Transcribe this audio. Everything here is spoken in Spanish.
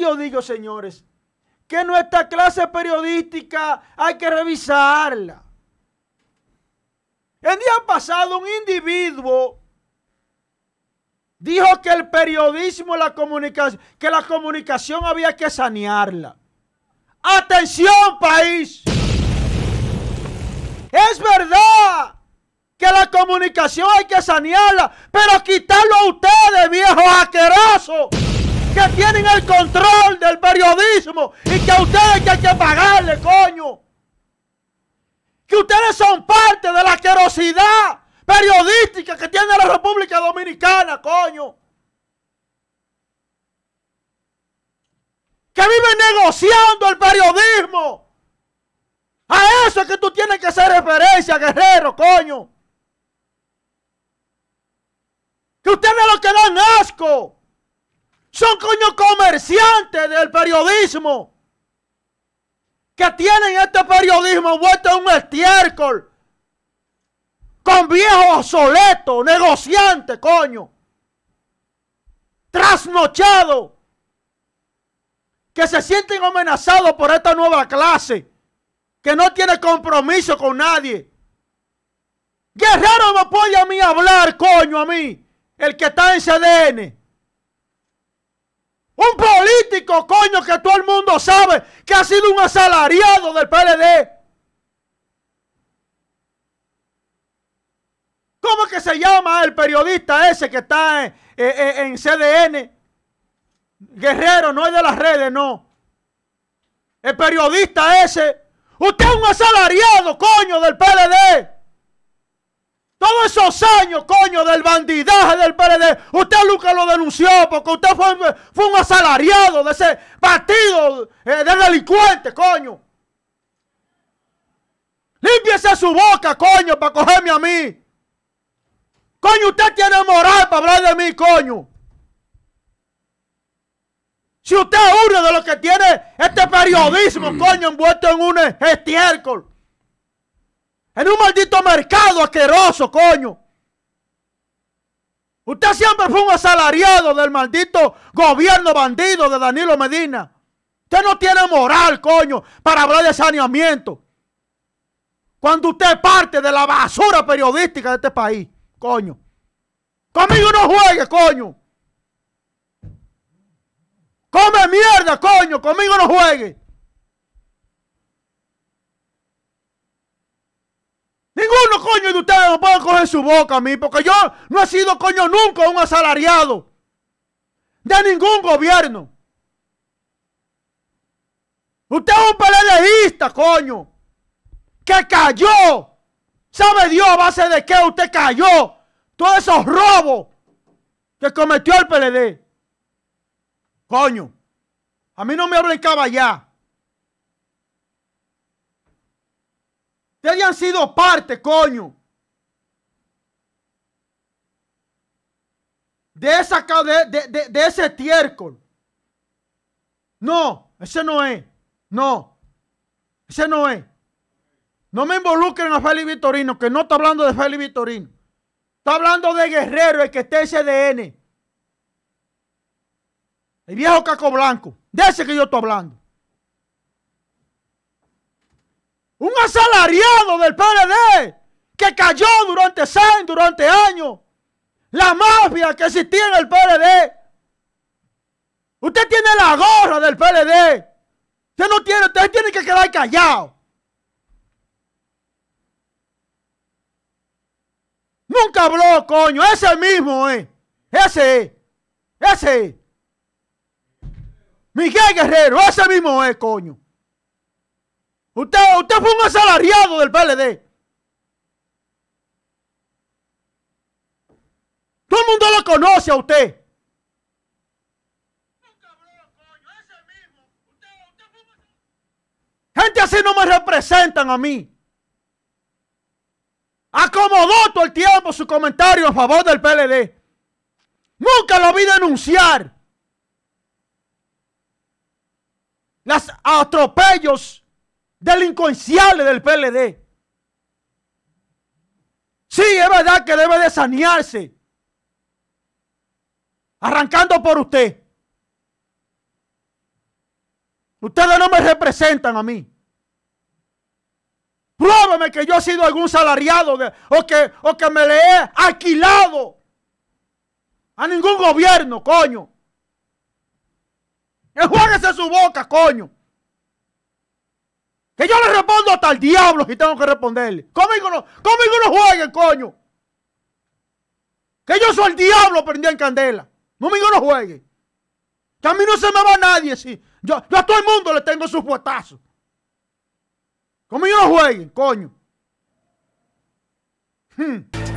yo digo, señores, que nuestra clase periodística hay que revisarla. El día pasado un individuo dijo que el periodismo, la comunicación, que la comunicación había que sanearla. Atención país. Es verdad que la comunicación hay que sanearla, pero quitarlo a ustedes, viejos asquerosos que tienen el control del periodismo y que a ustedes que hay que pagarle, coño. Que ustedes son parte de la querosidad periodística que tiene la República Dominicana, coño. Que viven negociando el periodismo. A eso es que tú tienes que hacer referencia, guerrero, coño. Que ustedes lo que dan asco. Son coño comerciantes del periodismo. Que tienen este periodismo vuelto en un estiércol. Con viejos obsoletos, negociantes, coño. Trasnochados. Que se sienten amenazados por esta nueva clase. Que no tiene compromiso con nadie. Guerrero no puede a mí hablar, coño, a mí. El que está en CDN. Un político, coño, que todo el mundo sabe que ha sido un asalariado del PLD. ¿Cómo que se llama el periodista ese que está en, en CDN? Guerrero, no es de las redes, no. El periodista ese. Usted es un asalariado, coño, del PLD. Todos esos años, coño, del bandidaje del PLD, usted nunca lo denunció porque usted fue, un asalariado de ese partido eh, de delincuentes, coño. Límpiese su boca, coño, para cogerme a mí. Coño, usted tiene moral para hablar de mí, coño. Si usted es uno de los que tiene este periodismo, coño, envuelto en un estiércol en un maldito mercado asqueroso, coño. Usted siempre fue un asalariado del maldito gobierno bandido de Danilo Medina. Usted no tiene moral, coño, para hablar de saneamiento. Cuando usted parte de la basura periodística de este país, coño. Conmigo no juegue, coño. Come mierda, coño. Conmigo no juegue. coño y ustedes no pueden coger su boca a mí, porque yo no he sido coño nunca un asalariado de ningún gobierno. Usted es un peledeísta, coño, que cayó. ¿Sabe Dios a base de qué usted cayó? Todos esos robos que cometió el PLD. Coño, a mí no me hablen caballá. Ustedes han sido parte, coño. De, esa, de, de, de ese tiércol. No, ese no es. No, ese no es. No me involucren a Félix Vitorino, que no está hablando de Félix Vitorino. Está hablando de Guerrero, el que esté SDN. El viejo Caco Blanco. De ese que yo estoy hablando. un asalariado del PLD que cayó durante, durante años. La mafia que existía en el PLD. Usted tiene la gorra del PLD. Usted no tiene, usted tiene que quedar callado. Nunca habló, coño. Ese mismo es. Eh. es. Ese Ese Miguel Guerrero, ese mismo es, coño. Usted, usted fue un asalariado del PLD. Todo el mundo lo conoce a usted. Gente así no me representan a mí. Acomodó todo el tiempo su comentario a favor del PLD. Nunca lo vi denunciar. Los atropellos delincuenciales del PLD. Sí, es verdad que debe de sanearse. Arrancando por usted. Ustedes no me representan a mí. Pruébeme que yo he sido algún salariado o, que, o que me le he alquilado a ningún gobierno, coño. Enjuáguese su boca, coño. Que yo le respondo hasta el diablo si tengo que responderle. Conmigo no, no jueguen, coño. Que yo soy el diablo prendido en candela. Conmigo no jueguen. Que a mí no se me va nadie. Sí. Yo, yo a todo el mundo le tengo sus puestazos. Conmigo no jueguen, coño. Hmm.